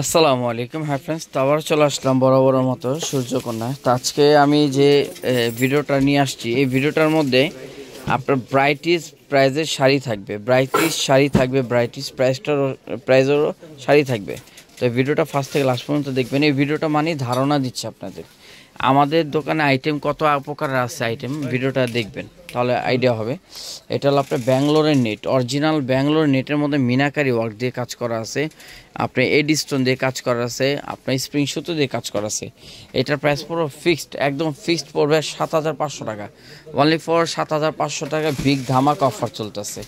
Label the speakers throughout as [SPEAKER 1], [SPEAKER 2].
[SPEAKER 1] আসসালামু আলাইকুম হ্যাঁ ফ্রেন্ডস তাবার চলে আসলাম বরাবরের মতো সূর্যকন্যা তো আজকে আমি যে ভিডিওটা নিয়ে আসছি এই ভিডিওটার মধ্যে আপনার ব্রাইটিস প্রাইজের শাড়ি থাকবে ব্রাইটিস শাড়ি থাকবে ব্রাইটিস প্রাইজটারও প্রাইজেরও শাড়ি থাকবে তো ভিডিওটা ফার্স্ট থেকে লাস্ট পর্যন্ত দেখবেন এই ভিডিওটা মানে ধারণা দিচ্ছে আপনাদের আমাদের দোকানে আইটেম কত প্রকার আছে আইটেম ভিডিওটা দেখবেন তাহলে আইডিয়া হবে এটা হলো আপনার ব্যাঙ্গালোরের নেট অরিজিনাল ব্যাঙ্গালোর নেটের মধ্যে মিনাকারি ওয়ার্ক দিয়ে কাজ করা আছে আপনার এডিস্টোন দিয়ে কাজ করা আছে আপনার স্প্রিং সুতো দিয়ে কাজ করা আছে এটার প্রাইস পুরো ফিক্সড একদম ফিক্সড পড়বে সাত হাজার পাঁচশো টাকা অনলি ফর সাত হাজার পাঁচশো টাকা বিগ ধামাক অফার চলতেছে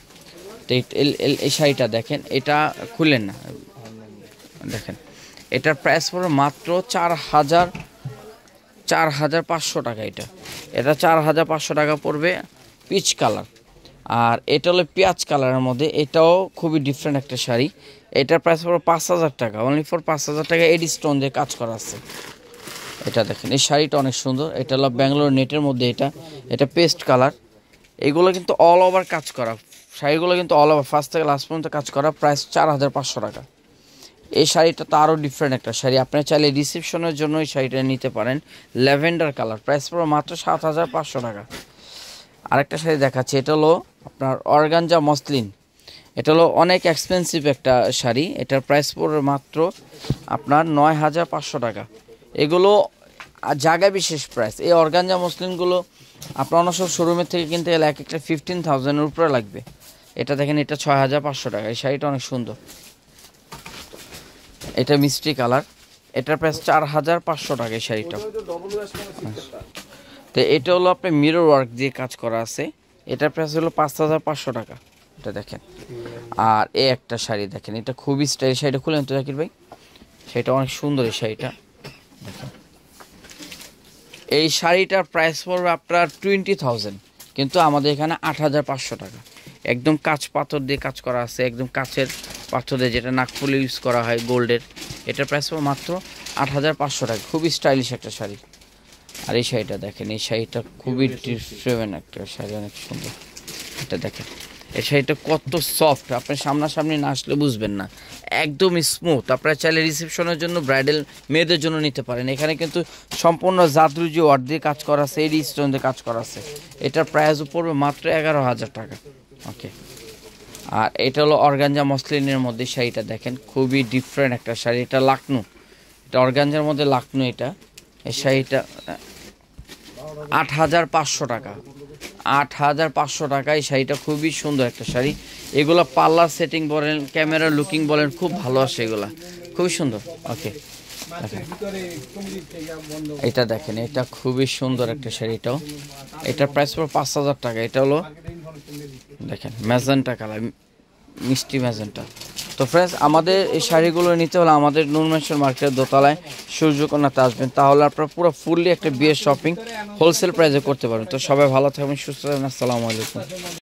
[SPEAKER 1] এই শাড়িটা দেখেন এটা খুলেন না দেখেন এটার প্রাইস পুরো মাত্র চার হাজার চার হাজার পাঁচশো টাকা এটা এটা চার হাজার পাঁচশো টাকা পড়বে পিচ কালার আর এটা হলো পেঁয়াজ কালারের মধ্যে এটাও খুবই ডিফারেন্ট একটা শাড়ি এটার প্রাইস পড়বে পাঁচ হাজার টাকা অনলি ফর পাঁচ হাজার টাকা এডি স্টোন দিয়ে কাজ করা আছে এটা দেখেন এই শাড়িটা অনেক সুন্দর এটা হলো ব্যাঙ্গালোর নেটের মধ্যে এটা এটা পেস্ট কালার এগুলো কিন্তু অল ওভার কাজ করা শাড়িগুলো কিন্তু অল ওভার ফার্স্ট থেকে লাস্ট পর্যন্ত কাজ করা প্রাইস চার হাজার পাঁচশো টাকা এই শাড়িটা তো আরও ডিফারেন্ট একটা শাড়ি আপনি চাইলে রিসেপশনের জন্য এই শাড়িটা নিতে পারেন ল্যাভেন্ডার কালার প্রাইস পড়ো মাত্র সাত হাজার পাঁচশো টাকা আরেকটা শাড়ি দেখাচ্ছি এটা হলো আপনার অর্গানজা মসলিন এটা হলো অনেক এক্সপেন্সিভ একটা শাড়ি এটার প্রাইস পড়বে মাত্র আপনার নয় হাজার পাঁচশো টাকা এগুলো জায়গা বিশেষ প্রাইস এই অর্গানজা মসলিনগুলো আপনার অনেক সব শোরুমের থেকে কিনতে গেলে এক একটা ফিফটিন থাউজেন্ডের উপরে লাগবে এটা দেখেন এটা ছয় হাজার পাঁচশো টাকা এই শাড়িটা অনেক সুন্দর এটা মিষ্টি কালার এটার প্রাইস চার হাজার পাঁচশো টাকা এই শাড়িটা মানে আচ্ছা। তো এটা হলো আপনার মিরর ওয়ার্ক দিয়ে কাজ করা আছে এটার প্রাইস হলো পাঁচ হাজার পাঁচশো টাকা এটা দেখেন আর এ একটা শাড়ি দেখেন এটা খুবই স্টাইল শাড়িটা খুলেন তো জাকির ভাই সেটা অনেক সুন্দর এই শাড়িটা এই শাড়িটার প্রাইস পড়বে আপনার টোয়েন্টি থাউজেন্ড কিন্তু আমাদের এখানে আট হাজার পাঁচশো টাকা একদম কাঁচ পাথর দিয়ে কাজ করা আছে একদম কাঁচের পাথরে যেটা নাগপুলে ইউজ করা হয় গোল্ডের এটা প্রাইস পড়ে মাত্র আট হাজার পাঁচশো টাকা খুবই স্টাইলিশ একটা শাড়ি আর এই শাড়িটা দেখেন এই শাড়িটা খুবই ডিফারেন্ট একটা শাড়ি অনেক সুন্দর এটা দেখেন এই শাড়িটা কত সফট আপনি সামনাসামনি না আসলে বুঝবেন না একদম স্মুথ আপনারা চাইলে রিসেপশনের জন্য ব্রাইডাল মেয়েদের জন্য নিতে পারেন এখানে কিন্তু সম্পূর্ণ জাতরু যে ওয়ার্ড দিয়ে কাজ করা আছে এই রিস্টোন দিয়ে কাজ করা আছে এটার প্রাইস পড়বে মাত্র এগারো হাজার টাকা ওকে আর এটা হলো অর্গানজা মসলিনের মধ্যে শাড়িটা দেখেন খুবই ডিফারেন্ট একটা শাড়ি এটা লাকনু এটা অর্গানজার মধ্যে লাকনু এটা এই শাড়িটা আট হাজার পাঁচশো টাকা আট হাজার পাঁচশো টাকা এই শাড়িটা খুবই সুন্দর একটা শাড়ি এগুলো পাল্লার সেটিং বলেন ক্যামেরা লুকিং বলেন খুব ভালো আসে এগুলা খুবই সুন্দর ওকে এটা দেখেন এটা খুবই সুন্দর একটা শাড়িটাও এটার প্রাইস পড়ে পাঁচ হাজার টাকা এটা হলো দেখেন ম্যাজেন্টা কালার মিষ্টি ম্যাজেন্টা তো ফ্রেন্ডস আমাদের এই শাড়িগুলো নিতে হলে আমাদের নুনমেশ্বর মার্কেটের দোতলায় সূর্যকন্যাতে আসবেন তাহলে আপনারা পুরো ফুললি একটা বিয়ের শপিং হোলসেল প্রাইসে করতে পারবেন তো সবাই ভালো থাকবেন সুস্থ থাকবেন আসসালামু আলাইকুম